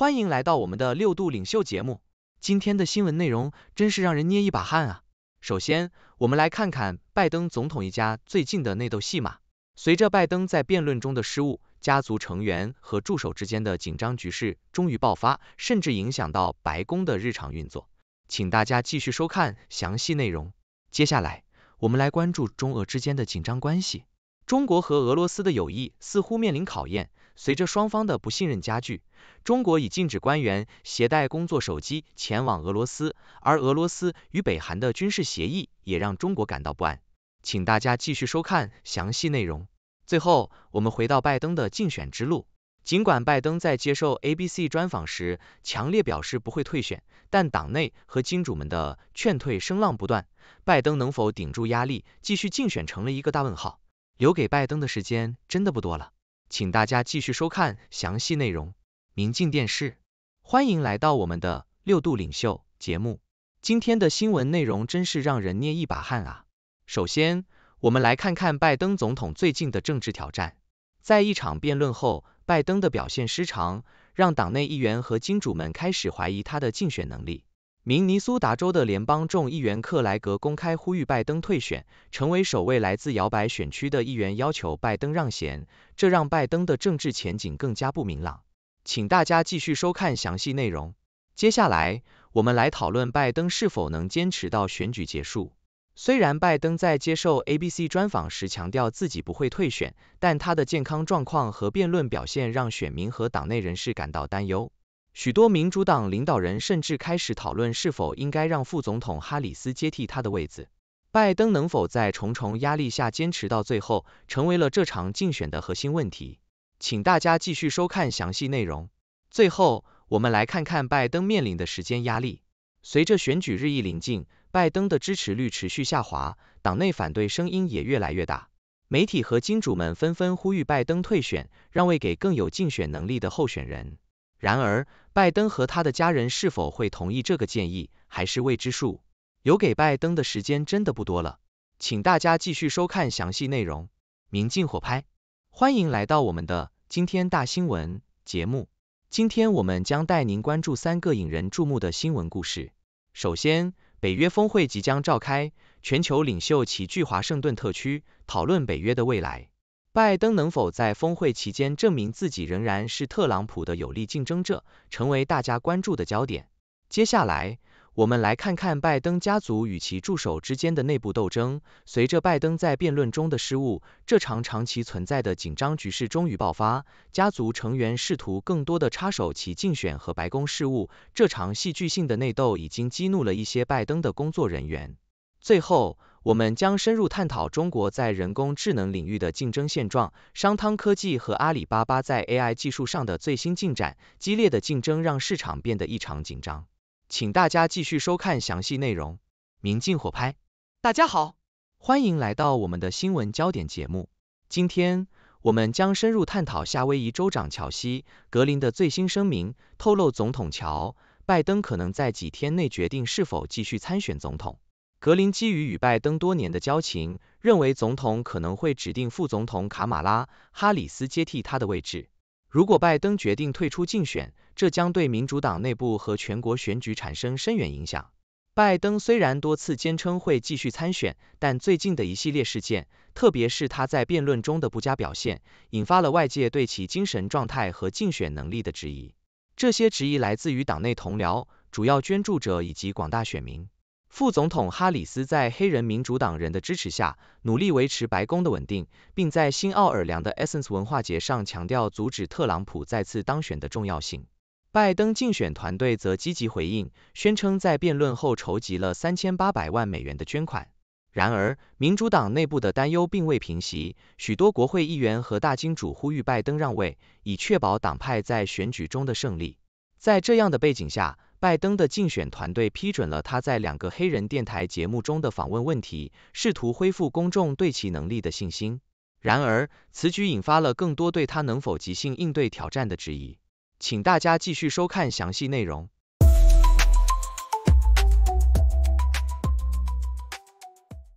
欢迎来到我们的六度领袖节目。今天的新闻内容真是让人捏一把汗啊！首先，我们来看看拜登总统一家最近的内斗戏码。随着拜登在辩论中的失误，家族成员和助手之间的紧张局势终于爆发，甚至影响到白宫的日常运作。请大家继续收看详细内容。接下来，我们来关注中俄之间的紧张关系。中国和俄罗斯的友谊似乎面临考验。随着双方的不信任加剧，中国已禁止官员携带工作手机前往俄罗斯，而俄罗斯与北韩的军事协议也让中国感到不安。请大家继续收看详细内容。最后，我们回到拜登的竞选之路。尽管拜登在接受 ABC 专访时强烈表示不会退选，但党内和金主们的劝退声浪不断，拜登能否顶住压力继续竞选成了一个大问号。留给拜登的时间真的不多了。请大家继续收看详细内容，明镜电视。欢迎来到我们的六度领袖节目。今天的新闻内容真是让人捏一把汗啊！首先，我们来看看拜登总统最近的政治挑战。在一场辩论后，拜登的表现失常，让党内议员和金主们开始怀疑他的竞选能力。明尼苏达州的联邦众议员克莱格公开呼吁拜登退选，成为首位来自摇摆选区的议员要求拜登让贤，这让拜登的政治前景更加不明朗。请大家继续收看详细内容。接下来，我们来讨论拜登是否能坚持到选举结束。虽然拜登在接受 ABC 专访时强调自己不会退选，但他的健康状况和辩论表现让选民和党内人士感到担忧。许多民主党领导人甚至开始讨论是否应该让副总统哈里斯接替他的位子。拜登能否在重重压力下坚持到最后，成为了这场竞选的核心问题。请大家继续收看详细内容。最后，我们来看看拜登面临的时间压力。随着选举日益临近，拜登的支持率持续下滑，党内反对声音也越来越大。媒体和金主们纷纷呼吁拜登退选，让位给更有竞选能力的候选人。然而，拜登和他的家人是否会同意这个建议还是未知数。留给拜登的时间真的不多了，请大家继续收看详细内容。明镜火拍，欢迎来到我们的今天大新闻节目。今天我们将带您关注三个引人注目的新闻故事。首先，北约峰会即将召开，全球领袖齐聚华盛顿特区，讨论北约的未来。拜登能否在峰会期间证明自己仍然是特朗普的有力竞争者，成为大家关注的焦点。接下来，我们来看看拜登家族与其助手之间的内部斗争。随着拜登在辩论中的失误，这场长期存在的紧张局势终于爆发。家族成员试图更多的插手其竞选和白宫事务，这场戏剧性的内斗已经激怒了一些拜登的工作人员。最后。我们将深入探讨中国在人工智能领域的竞争现状，商汤科技和阿里巴巴在 AI 技术上的最新进展。激烈的竞争让市场变得异常紧张，请大家继续收看详细内容。明镜火拍，大家好，欢迎来到我们的新闻焦点节目。今天我们将深入探讨夏威夷州长乔西·格林的最新声明，透露总统乔·拜登可能在几天内决定是否继续参选总统。格林基于与拜登多年的交情，认为总统可能会指定副总统卡马拉·哈里斯接替他的位置。如果拜登决定退出竞选，这将对民主党内部和全国选举产生深远影响。拜登虽然多次坚称会继续参选，但最近的一系列事件，特别是他在辩论中的不佳表现，引发了外界对其精神状态和竞选能力的质疑。这些质疑来自于党内同僚、主要捐助者以及广大选民。副总统哈里斯在黑人民主党人的支持下，努力维持白宫的稳定，并在新奥尔良的 Essence 文化节上强调阻止特朗普再次当选的重要性。拜登竞选团队则积极回应，宣称在辩论后筹集了三千八百万美元的捐款。然而，民主党内部的担忧并未平息，许多国会议员和大金主呼吁拜登让位，以确保党派在选举中的胜利。在这样的背景下，拜登的竞选团队批准了他在两个黑人电台节目中的访问问题，试图恢复公众对其能力的信心。然而，此举引发了更多对他能否即兴应对挑战的质疑。请大家继续收看详细内容。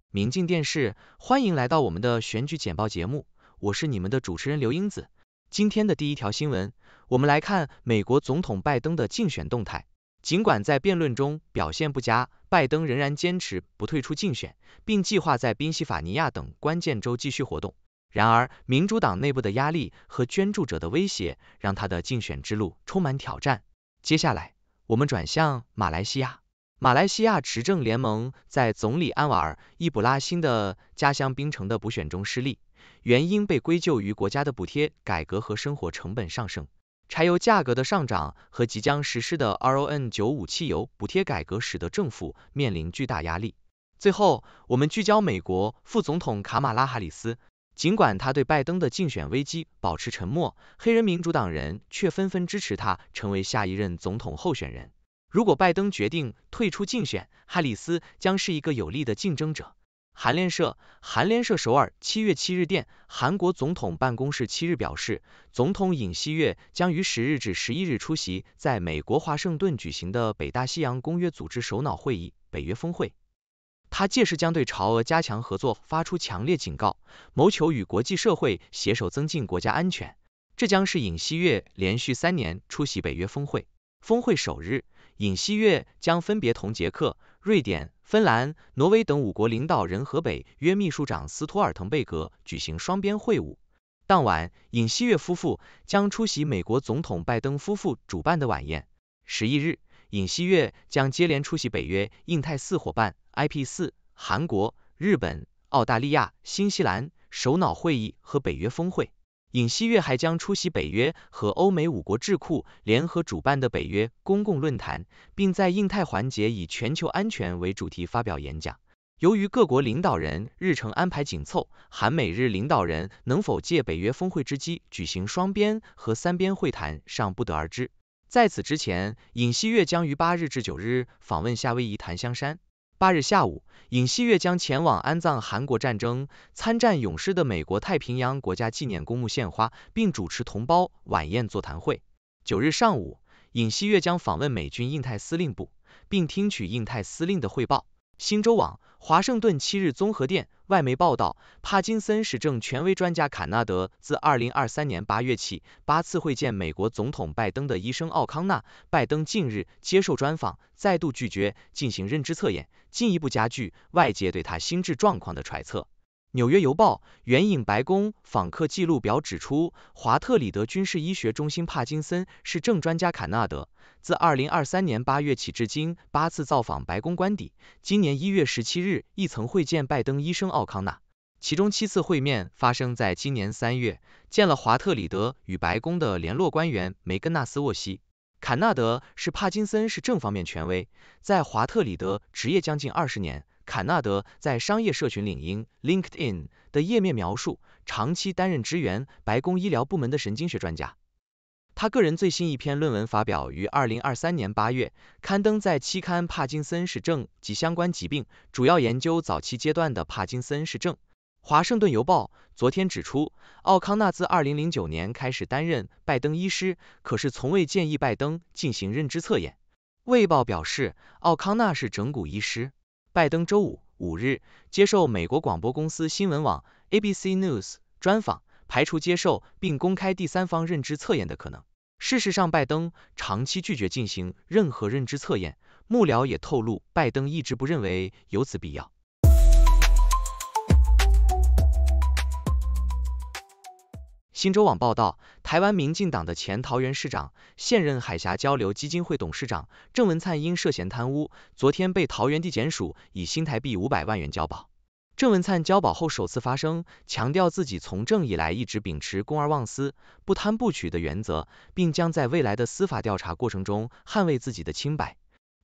明镜电视，欢迎来到我们的选举简报节目，我是你们的主持人刘英子。今天的第一条新闻，我们来看美国总统拜登的竞选动态。尽管在辩论中表现不佳，拜登仍然坚持不退出竞选，并计划在宾夕法尼亚等关键州继续活动。然而，民主党内部的压力和捐助者的威胁让他的竞选之路充满挑战。接下来，我们转向马来西亚。马来西亚执政联盟在总理安瓦尔·伊卜拉欣的家乡槟城的补选中失利，原因被归咎于国家的补贴改革和生活成本上升。柴油价格的上涨和即将实施的 RON 95汽油补贴改革，使得政府面临巨大压力。最后，我们聚焦美国副总统卡马拉·哈里斯。尽管他对拜登的竞选危机保持沉默，黑人民主党人却纷纷支持他成为下一任总统候选人。如果拜登决定退出竞选，哈里斯将是一个有力的竞争者。韩联社，韩联社首尔七月七日电，韩国总统办公室七日表示，总统尹锡月将于十日至十一日出席在美国华盛顿举行的北大西洋公约组织首脑会议（北约峰会）。他届时将对朝俄加强合作发出强烈警告，谋求与国际社会携手增进国家安全。这将是尹锡月连续三年出席北约峰会。峰会首日，尹锡月将分别同捷克、瑞典。芬兰、挪威等五国领导人和北约秘书长斯托尔滕贝格举行双边会晤。当晚，尹锡悦夫妇将出席美国总统拜登夫妇主办的晚宴。十一日，尹锡悦将接连出席北约印太四伙伴 （IP 四）——韩国、日本、澳大利亚、新西兰首脑会议和北约峰会。尹锡悦还将出席北约和欧美五国智库联合主办的北约公共论坛，并在印太环节以全球安全为主题发表演讲。由于各国领导人日程安排紧凑，韩美日领导人能否借北约峰会之机举行双边和三边会谈尚不得而知。在此之前，尹锡悦将于八日至九日访问夏威夷檀香山。八日下午，尹锡悦将前往安葬韩国战争参战勇士的美国太平洋国家纪念公墓献花，并主持同胞晚宴座谈会。九日上午，尹锡悦将访问美军印太司令部，并听取印太司令的汇报。新洲网华盛顿七日综合电，外媒报道，帕金森氏症权威专家坎纳德自2023年8月起八次会见美国总统拜登的医生奥康纳。拜登近日接受专访，再度拒绝进行认知测验，进一步加剧外界对他心智状况的揣测。《纽约邮报》援引白宫访客记录表指出，华特里德军事医学中心帕金森是正专家坎纳德，自2023年8月起至今八次造访白宫官邸。今年1月17日，亦曾会见拜登医生奥康纳。其中七次会面发生在今年三月，见了华特里德与白宫的联络官员梅根纳斯沃西。坎纳德是帕金森是正方面权威，在华特里德执业将近二十年。坎纳德在商业社群领英 （LinkedIn） 的页面描述，长期担任支援白宫医疗部门的神经学专家。他个人最新一篇论文发表于2023年8月，刊登在期刊《帕金森氏症及相关疾病》，主要研究早期阶段的帕金森氏症。华盛顿邮报昨天指出，奥康纳自2009年开始担任拜登医师，可是从未建议拜登进行认知测验。卫报表示，奥康纳是整蛊医师。拜登周五五日接受美国广播公司新闻网 （ABC News） 专访，排除接受并公开第三方认知测验的可能。事实上，拜登长期拒绝进行任何认知测验，幕僚也透露，拜登一直不认为有此必要。新洲网报道，台湾民进党的前桃园市长、现任海峡交流基金会董事长郑文灿因涉嫌贪污，昨天被桃园地检署以新台币五百万元交保。郑文灿交保后首次发声，强调自己从政以来一直秉持公而忘私、不贪不取的原则，并将在未来的司法调查过程中捍卫自己的清白。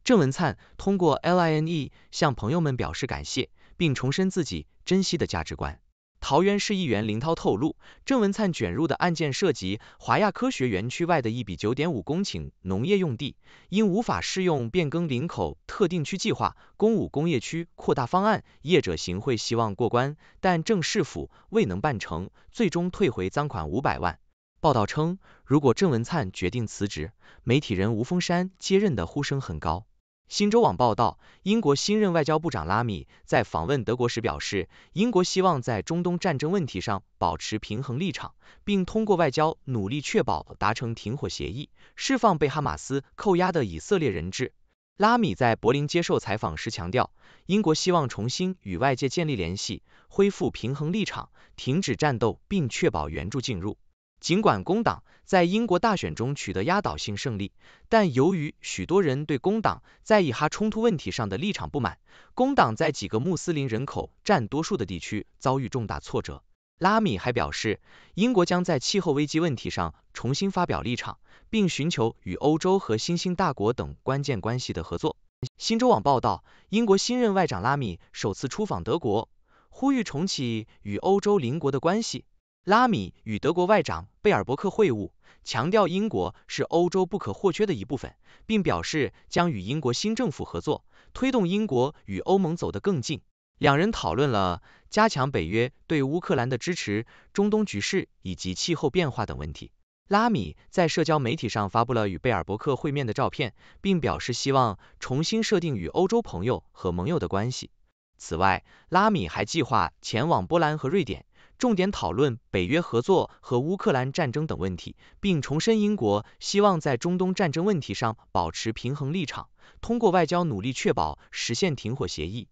郑文灿通过 LINE 向朋友们表示感谢，并重申自己珍惜的价值观。桃园市议员林涛透露，郑文灿卷入的案件涉及华亚科学园区外的一笔九点五公顷农业用地，因无法适用变更林口特定区计划公武工业区扩大方案，业者行贿希望过关，但郑市府未能办成，最终退回赃款五百万。报道称，如果郑文灿决定辞职，媒体人吴峰山接任的呼声很高。新洲网报道，英国新任外交部长拉米在访问德国时表示，英国希望在中东战争问题上保持平衡立场，并通过外交努力确保达成停火协议，释放被哈马斯扣押的以色列人质。拉米在柏林接受采访时强调，英国希望重新与外界建立联系，恢复平衡立场，停止战斗，并确保援助进入。尽管工党在英国大选中取得压倒性胜利，但由于许多人对工党在以哈冲突问题上的立场不满，工党在几个穆斯林人口占多数的地区遭遇重大挫折。拉米还表示，英国将在气候危机问题上重新发表立场，并寻求与欧洲和新兴大国等关键关系的合作。新洲网报道，英国新任外长拉米首次出访德国，呼吁重启与欧洲邻国的关系。拉米与德国外长贝尔伯克会晤，强调英国是欧洲不可或缺的一部分，并表示将与英国新政府合作，推动英国与欧盟走得更近。两人讨论了加强北约对乌克兰的支持、中东局势以及气候变化等问题。拉米在社交媒体上发布了与贝尔伯克会面的照片，并表示希望重新设定与欧洲朋友和盟友的关系。此外，拉米还计划前往波兰和瑞典。重点讨论北约合作和乌克兰战争等问题，并重申英国希望在中东战争问题上保持平衡立场，通过外交努力确保实现停火协议。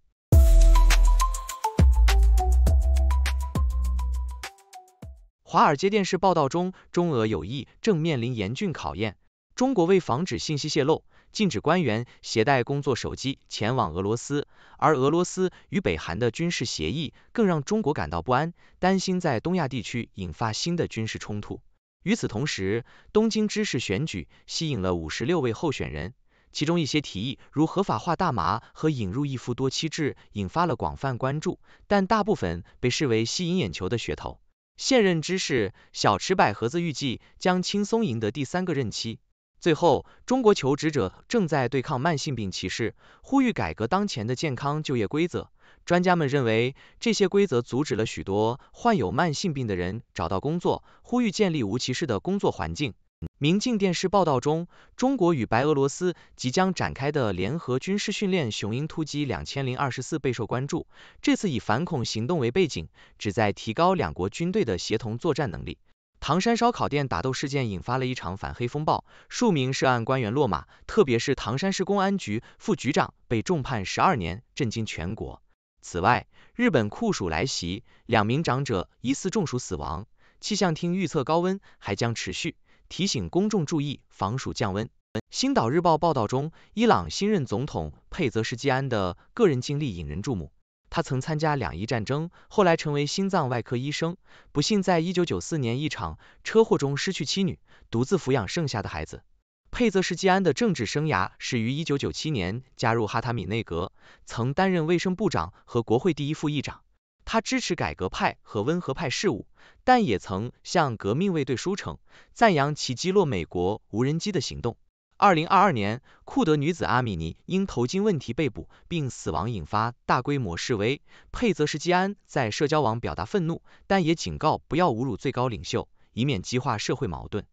华尔街电视报道中，中俄友谊正面临严峻考验。中国为防止信息泄露。禁止官员携带工作手机前往俄罗斯，而俄罗斯与北韩的军事协议更让中国感到不安，担心在东亚地区引发新的军事冲突。与此同时，东京知事选举吸引了五十六位候选人，其中一些提议如合法化大麻和引入一夫多妻制引发了广泛关注，但大部分被视为吸引眼球的噱头。现任知事小池百合子预计将轻松赢得第三个任期。最后，中国求职者正在对抗慢性病歧视，呼吁改革当前的健康就业规则。专家们认为，这些规则阻止了许多患有慢性病的人找到工作，呼吁建立无歧视的工作环境。明镜电视报道中，中国与白俄罗斯即将展开的联合军事训练“雄鹰突击两千零二十四”备受关注。这次以反恐行动为背景，旨在提高两国军队的协同作战能力。唐山烧烤店打斗事件引发了一场反黑风暴，数名涉案官员落马，特别是唐山市公安局副局长被重判十二年，震惊全国。此外，日本酷暑来袭，两名长者疑似中暑死亡，气象厅预测高温还将持续，提醒公众注意防暑降温。《星岛日报》报道中，伊朗新任总统佩泽什基安的个人经历引人注目。他曾参加两伊战争，后来成为心脏外科医生，不幸在一九九四年一场车祸中失去妻女，独自抚养剩下的孩子。佩泽什基安的政治生涯始于一九九七年加入哈塔米内阁，曾担任卫生部长和国会第一副议长。他支持改革派和温和派事务，但也曾向革命卫队书城赞扬其击落美国无人机的行动。二零二二年，库德女子阿米尼因头巾问题被捕并死亡，引发大规模示威。佩泽什基安在社交网表达愤怒，但也警告不要侮辱最高领袖，以免激化社会矛盾。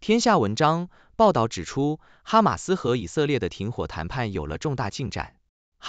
天下文章报道指出，哈马斯和以色列的停火谈判有了重大进展。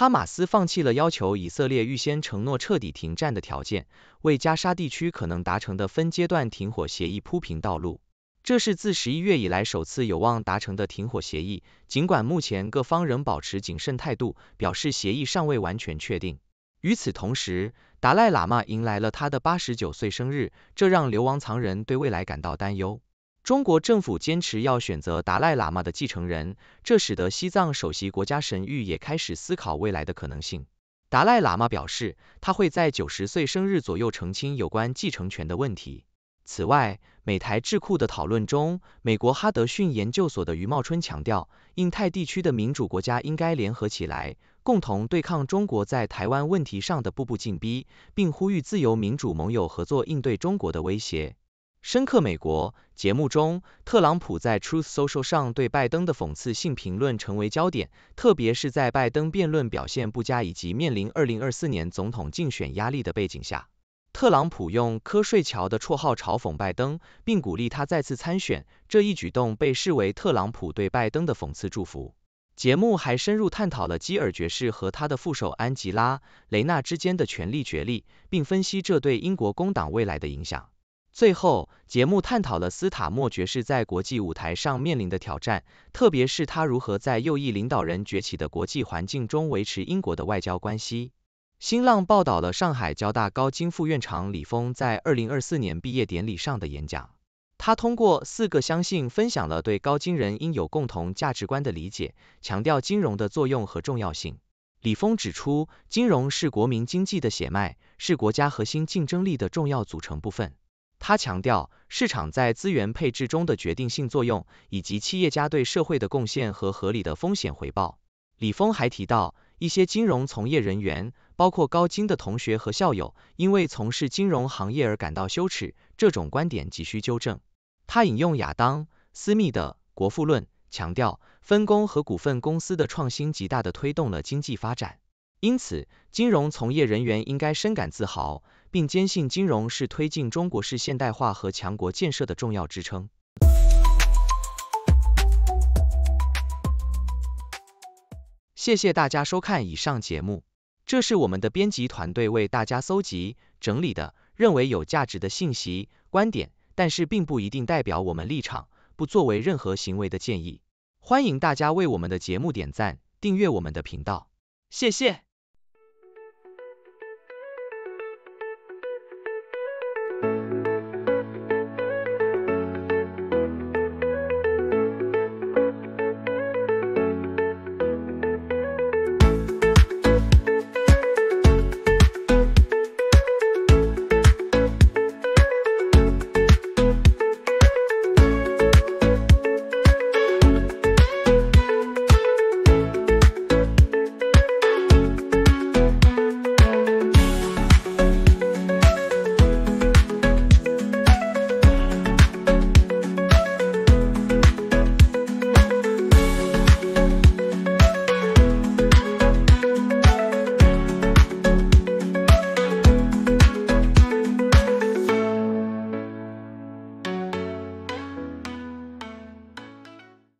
哈马斯放弃了要求以色列预先承诺彻底停战的条件，为加沙地区可能达成的分阶段停火协议铺平道路。这是自十一月以来首次有望达成的停火协议，尽管目前各方仍保持谨慎态度，表示协议尚未完全确定。与此同时，达赖喇嘛迎来了他的八十九岁生日，这让流亡藏人对未来感到担忧。中国政府坚持要选择达赖喇嘛的继承人，这使得西藏首席国家神谕也开始思考未来的可能性。达赖喇嘛表示，他会在九十岁生日左右澄清有关继承权的问题。此外，美台智库的讨论中，美国哈德逊研究所的余茂春强调，印太地区的民主国家应该联合起来，共同对抗中国在台湾问题上的步步紧逼，并呼吁自由民主盟友合作应对中国的威胁。深刻美国节目中，特朗普在 Truth Social 上对拜登的讽刺性评论成为焦点。特别是在拜登辩论表现不佳以及面临二零二四年总统竞选压力的背景下，特朗普用“瞌睡乔”的绰号嘲讽拜登，并鼓励他再次参选。这一举动被视为特朗普对拜登的讽刺祝福。节目还深入探讨了基尔爵士和他的副手安吉拉·雷纳之间的权力角力，并分析这对英国工党未来的影响。最后，节目探讨了斯塔默爵士在国际舞台上面临的挑战，特别是他如何在右翼领导人崛起的国际环境中维持英国的外交关系。新浪报道了上海交大高金副院长李峰在二零二四年毕业典礼上的演讲。他通过四个相信分享了对高金人应有共同价值观的理解，强调金融的作用和重要性。李峰指出，金融是国民经济的血脉，是国家核心竞争力的重要组成部分。他强调市场在资源配置中的决定性作用，以及企业家对社会的贡献和合理的风险回报。李峰还提到，一些金融从业人员，包括高金的同学和校友，因为从事金融行业而感到羞耻，这种观点急需纠正。他引用亚当·斯密的《国富论》，强调分工和股份公司的创新极大地推动了经济发展，因此，金融从业人员应该深感自豪。并坚信金融是推进中国式现代化和强国建设的重要支撑。谢谢大家收看以上节目，这是我们的编辑团队为大家搜集整理的，认为有价值的信息、观点，但是并不一定代表我们立场，不作为任何行为的建议。欢迎大家为我们的节目点赞、订阅我们的频道，谢谢。